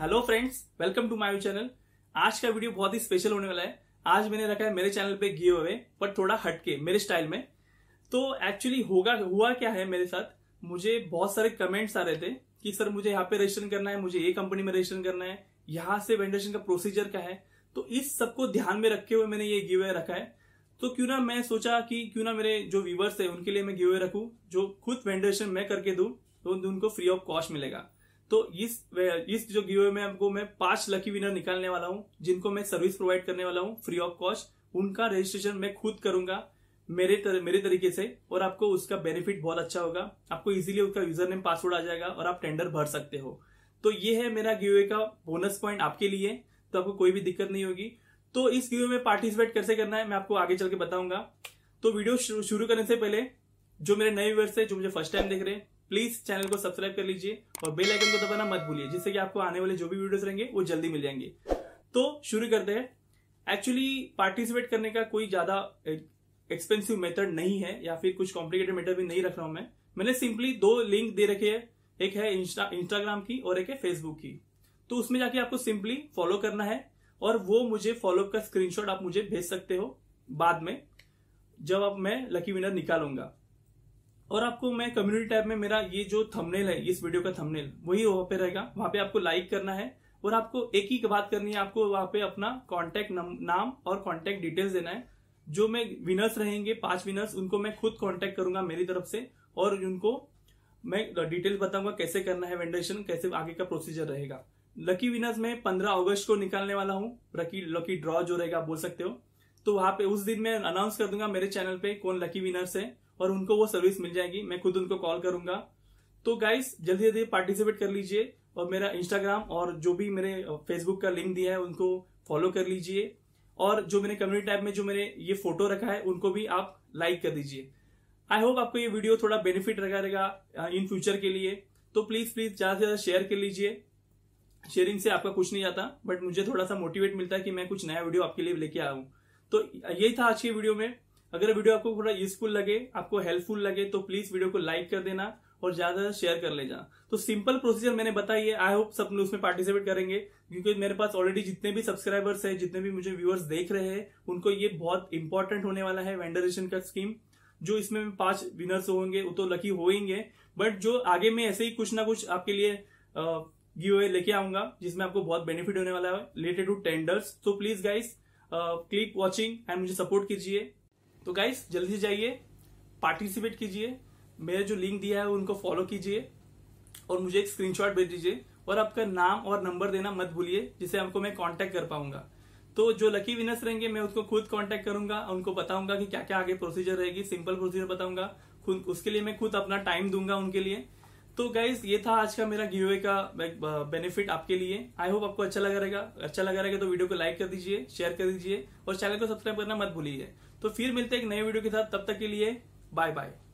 hello friends welcome to my channel आज का video बहुत ही स्पेशल होने वाला है आज मैंने रखा है मेरे चैनल पे गिव अवे पर थोड़ा हटके मेरे स्टाइल में तो एक्चुअली होगा हुआ क्या है मेरे साथ मुझे बहुत सारे कमेंट्स आ रहे थे कि सर मुझे यहाँ पे रजिस्टर करना है मुझे ये कंपनी में रजिस्टर करना है यहाँ से वेंडेशन का प्रोसीजर क्या है तो इस सबको ध्यान में रखे हुए मैंने ये गिव अवे रखा है तो क्यों ना मैं सोचा कि क्यों ना मेरे जो व्यूवर्स है उनके लिए मैं गिव अवे रखू जो खुद वेंडेशन मैं करके दू तो उनको फ्री ऑफ कॉस्ट मिलेगा तो इस इस जो गिवे में आपको मैं पांच लकी विनर निकालने वाला हूँ जिनको मैं सर्विस प्रोवाइड करने वाला हूँ फ्री ऑफ कॉस्ट उनका रजिस्ट्रेशन मैं खुद करूंगा मेरे तर, मेरे तरीके से और आपको उसका बेनिफिट बहुत अच्छा होगा आपको इजीली उसका यूजर नेम पासवर्ड आ जाएगा और आप टेंडर भर सकते हो तो ये है मेरा गिवे का बोनस पॉइंट आपके लिए तो आपको कोई भी दिक्कत नहीं होगी तो इस गिवे में पार्टिसिपेट कैसे करना है मैं आपको आगे चल के बताऊंगा तो वीडियो शुरू करने से पहले जो मेरे नए व्यूअर्स है जो मुझे फर्स्ट टाइम देख रहे हैं प्लीज चैनल को सब्सक्राइब कर लीजिए और बेल आइकन को दबाना मत भूलिए जिससे कि आपको आने वाले जो भी वीडियोस रहेंगे वो जल्दी मिल जाएंगे तो शुरू करते हैं एक्चुअली पार्टिसिपेट करने का कोई ज्यादा एक्सपेंसिव मेथड नहीं है या फिर कुछ कॉम्प्लिकेटेड मेथड भी नहीं रख रहा हूं मैं मैंने सिंपली दो लिंक दे रखे है एक है इंस्टा इंस्टाग्राम की और एक है फेसबुक की तो उसमें जाके आपको सिंपली फॉलो करना है और वो मुझे फॉलोअप का स्क्रीनशॉट आप मुझे भेज सकते हो बाद में जब अब मैं लकी विनर निकालूंगा और आपको मैं कम्युनिटी टैब में मेरा ये जो थंबनेल है इस वीडियो का थंबनेल वही वहां पे रहेगा वहां पे आपको लाइक करना है और आपको एक ही बात करनी है आपको वहां पे अपना कॉन्टैक्ट नाम और कॉन्टेक्ट डिटेल्स देना है जो मैं विनर्स रहेंगे पांच विनर्स उनको मैं खुद कॉन्टेक्ट करूंगा मेरी तरफ से और उनको मैं डिटेल बताऊंगा कैसे करना है वेंडेशन कैसे आगे का प्रोसीजर रहेगा लकी विनर्स मैं पंद्रह अगस्त को निकालने वाला हूँ लकी ड्रॉ जो रहेगा बोल सकते हो तो वहां पे उस दिन मैं अनाउंस कर दूंगा मेरे चैनल पे कौन लकी विनर्स है और उनको वो सर्विस मिल जाएगी मैं खुद उनको कॉल करूंगा तो गाइस जल्दी जल्दी पार्टिसिपेट कर लीजिए और मेरा इंस्टाग्राम और जो भी मेरे फेसबुक का लिंक दिया है उनको फॉलो कर लीजिए और जो मैंने कम्युनिटी टैब में जो मैंने ये फोटो रखा है उनको भी आप लाइक कर दीजिए आई होप आपको ये वीडियो थोड़ा बेनिफिट रखा रहेगा इन फ्यूचर के लिए तो प्लीज प्लीज ज्यादा से ज्यादा शेयर कर लीजिए शेयरिंग से आपका कुछ नहीं जाता बट मुझे थोड़ा सा मोटिवेट मिलता है कि मैं कुछ नया वीडियो आपके लिए लेके आऊं तो यही था आज के वीडियो में अगर वीडियो आपको थोड़ा यूजफुल लगे आपको हेल्पफुल लगे तो प्लीज वीडियो को लाइक कर देना और ज्यादा शेयर कर ले जा तो सिंपल प्रोसीजर मैंने बताई है आई होप सब उसमें पार्टिसिपेट करेंगे क्योंकि मेरे पास ऑलरेडी जितने भी सब्सक्राइबर्स है जितने भी मुझे व्यूअर्स देख रहे हैं उनको ये बहुत इंपॉर्टेंट होने वाला है वेंडरेशन का स्कीम जो इसमें पांच विनर्स होंगे वो तो लकी होंगे बट जो आगे में ऐसे ही कुछ ना कुछ आपके लिए गिवे लेके आऊंगा जिसमें आपको बहुत बेनिफिट होने वाला है रिलेटेड टू टेंडर्स तो please guys click watching and मुझे सपोर्ट कीजिए तो गाइस जल्दी जाइए पार्टिसिपेट कीजिए मेरा जो लिंक दिया है उनको फॉलो कीजिए और मुझे एक स्क्रीनशॉट भेज दीजिए और आपका नाम और नंबर देना मत भूलिए जिससे आपको मैं कांटेक्ट कर पाऊंगा तो जो लकी विनर्स रहेंगे मैं उसको खुद कांटेक्ट करूंगा उनको बताऊंगा कि क्या क्या आगे प्रोसीजर रहेगी सिंपल प्रोसीजर बताऊंगा खुद उसके लिए मैं खुद अपना टाइम दूंगा उनके लिए तो गाइज ये था आज का मेरा गिवे का बेनिफिट uh, आपके लिए आई होप आपको अच्छा लगा रहेगा अच्छा लगा रहेगा तो वीडियो को लाइक कर दीजिए शेयर कर दीजिए और चैनल को सब्सक्राइब करना मत भूलिए तो फिर मिलते हैं एक नए वीडियो के साथ तब तक के लिए बाय बाय